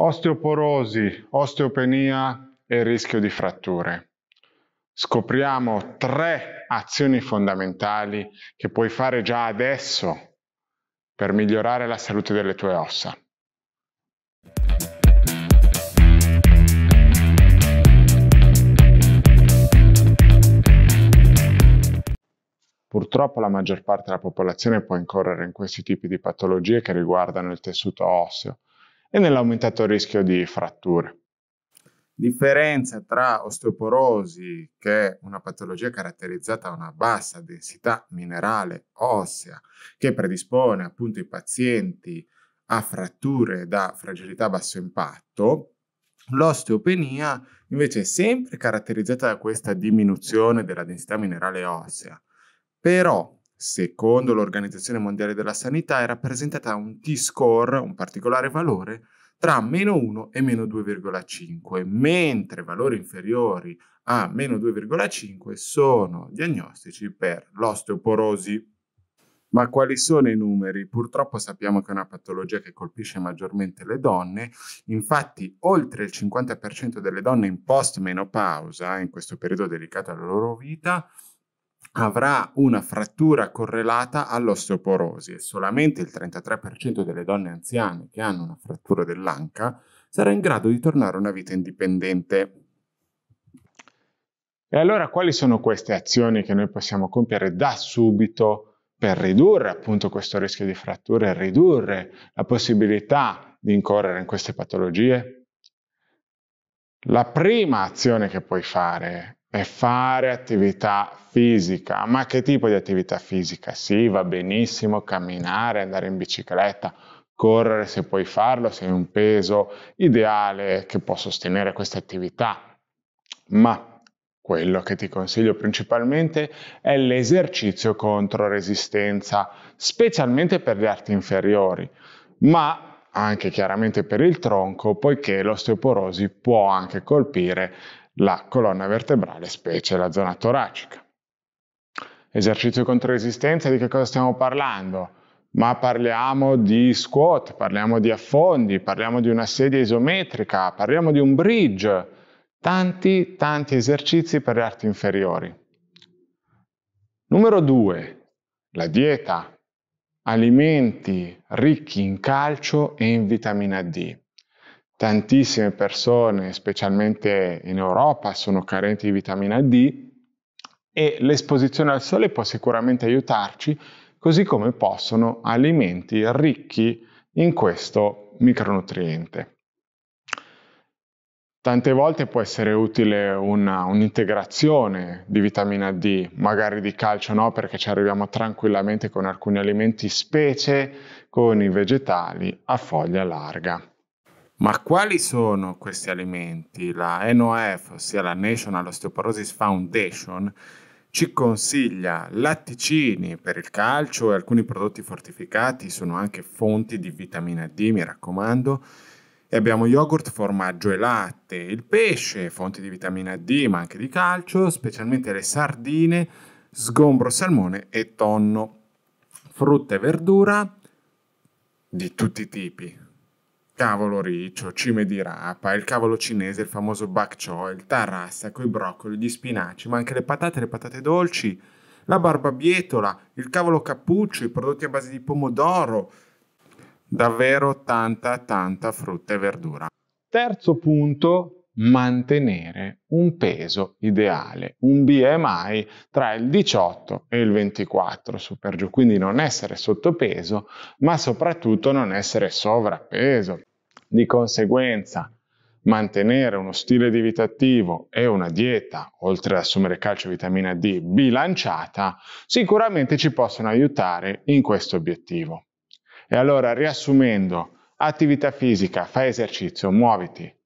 Osteoporosi, osteopenia e rischio di fratture. Scopriamo tre azioni fondamentali che puoi fare già adesso per migliorare la salute delle tue ossa. Purtroppo la maggior parte della popolazione può incorrere in questi tipi di patologie che riguardano il tessuto osseo, e nell'aumentato rischio di fratture. Differenza tra osteoporosi, che è una patologia caratterizzata da una bassa densità minerale ossea, che predispone appunto i pazienti a fratture da fragilità a basso impatto, l'osteopenia invece è sempre caratterizzata da questa diminuzione della densità minerale ossea. Però secondo l'Organizzazione Mondiale della Sanità, è rappresentata un T-score, un particolare valore, tra meno 1 e meno 2,5, mentre valori inferiori a meno 2,5 sono diagnostici per l'osteoporosi. Ma quali sono i numeri? Purtroppo sappiamo che è una patologia che colpisce maggiormente le donne, infatti oltre il 50% delle donne in post menopausa, in questo periodo dedicato alla loro vita, avrà una frattura correlata all'osteoporosi e solamente il 33% delle donne anziane che hanno una frattura dell'anca sarà in grado di tornare a una vita indipendente. E allora quali sono queste azioni che noi possiamo compiere da subito per ridurre appunto questo rischio di frattura e ridurre la possibilità di incorrere in queste patologie? La prima azione che puoi fare è fare attività fisica. Ma che tipo di attività fisica? Sì, va benissimo camminare, andare in bicicletta, correre se puoi farlo, se hai un peso ideale che può sostenere questa attività. Ma quello che ti consiglio principalmente è l'esercizio contro resistenza, specialmente per gli arti inferiori, ma anche chiaramente per il tronco, poiché l'osteoporosi può anche colpire la colonna vertebrale, specie la zona toracica. Esercizio contro resistenza, di che cosa stiamo parlando? Ma parliamo di squat, parliamo di affondi, parliamo di una sedia isometrica, parliamo di un bridge, tanti, tanti esercizi per le arti inferiori. Numero 2, la dieta, alimenti ricchi in calcio e in vitamina D tantissime persone, specialmente in Europa, sono carenti di vitamina D e l'esposizione al sole può sicuramente aiutarci, così come possono alimenti ricchi in questo micronutriente. Tante volte può essere utile una, un'integrazione di vitamina D, magari di calcio no, perché ci arriviamo tranquillamente con alcuni alimenti, specie con i vegetali a foglia larga. Ma quali sono questi alimenti? La NOF, ossia la National Osteoporosis Foundation, ci consiglia latticini per il calcio e alcuni prodotti fortificati sono anche fonti di vitamina D, mi raccomando. E abbiamo yogurt, formaggio e latte, il pesce, fonti di vitamina D ma anche di calcio, specialmente le sardine, sgombro salmone e tonno, frutta e verdura di tutti i tipi, cavolo riccio, cime di rapa, il cavolo cinese, il famoso bak choy, il tarrassa, i broccoli, gli spinaci, ma anche le patate, le patate dolci, la barbabietola, il cavolo cappuccio, i prodotti a base di pomodoro. Davvero tanta, tanta frutta e verdura. Terzo punto, mantenere un peso ideale, un BMI tra il 18 e il 24 super giù, quindi non essere sottopeso, ma soprattutto non essere sovrappeso. Di conseguenza, mantenere uno stile di vita attivo e una dieta, oltre ad assumere calcio e vitamina D bilanciata, sicuramente ci possono aiutare in questo obiettivo. E allora, riassumendo, attività fisica, fai esercizio, muoviti,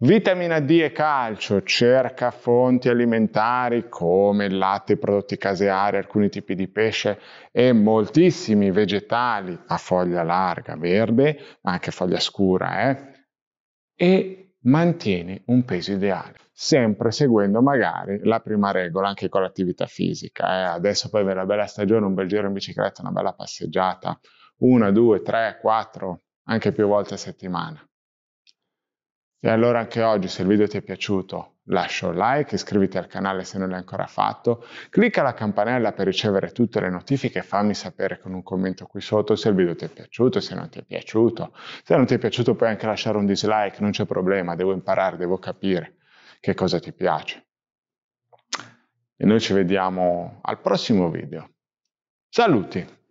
Vitamina D e calcio, cerca fonti alimentari come il latte, prodotti caseari, alcuni tipi di pesce e moltissimi vegetali a foglia larga, verde, ma anche foglia scura, eh? e mantieni un peso ideale, sempre seguendo magari la prima regola anche con l'attività fisica. Eh? Adesso poi avere una bella stagione, un bel giro in bicicletta, una bella passeggiata, una, due, tre, quattro, anche più volte a settimana e allora anche oggi, se il video ti è piaciuto, lascia un like, iscriviti al canale se non l'hai ancora fatto, clicca la campanella per ricevere tutte le notifiche e fammi sapere con un commento qui sotto se il video ti è piaciuto, se non ti è piaciuto. Se non ti è piaciuto puoi anche lasciare un dislike, non c'è problema, devo imparare, devo capire che cosa ti piace. E noi ci vediamo al prossimo video. Saluti!